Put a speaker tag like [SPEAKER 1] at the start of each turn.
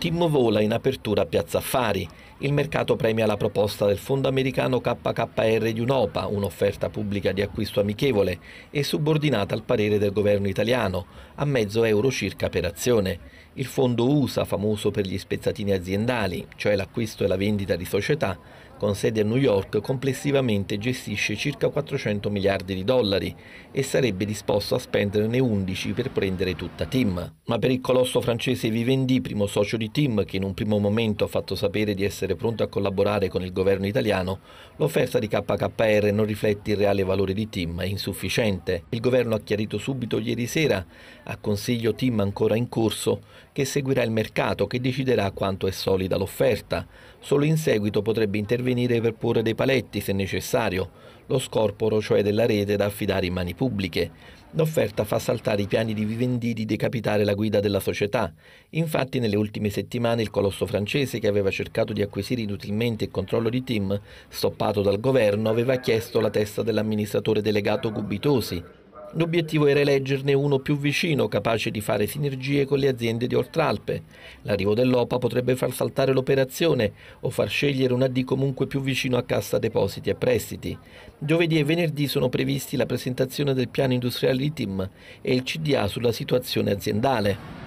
[SPEAKER 1] Timmo vola in apertura a Piazza Affari. Il mercato premia la proposta del fondo americano KKR di un'OPA, un'offerta pubblica di acquisto amichevole e subordinata al parere del governo italiano, a mezzo euro circa per azione. Il fondo USA, famoso per gli spezzatini aziendali, cioè l'acquisto e la vendita di società, con sede a New York, complessivamente gestisce circa 400 miliardi di dollari e sarebbe disposto a spenderne 11 per prendere tutta TIM. Ma per il colosso francese Vivendi, primo socio di TIM, che in un primo momento ha fatto sapere di essere pronto a collaborare con il governo italiano, l'offerta di KKR non riflette il reale valore di TIM, è insufficiente. Il governo ha chiarito subito ieri sera, a consiglio TIM ancora in corso, che seguirà il mercato che deciderà quanto è solida l'offerta. Solo in seguito potrebbe intervenire per porre dei paletti se necessario, lo scorporo cioè della rete da affidare in mani pubbliche. L'offerta fa saltare i piani di Vivendi di decapitare la guida della società. Infatti nelle ultime settimane il colosso francese che aveva cercato di acquisire inutilmente il controllo di Tim, stoppato dal governo, aveva chiesto la testa dell'amministratore delegato Gubitosi, L'obiettivo era eleggerne uno più vicino, capace di fare sinergie con le aziende di Oltralpe. L'arrivo dell'OPA potrebbe far saltare l'operazione o far scegliere un AD comunque più vicino a Cassa Depositi e Prestiti. Giovedì e venerdì sono previsti la presentazione del piano industriale di TIM e il CDA sulla situazione aziendale.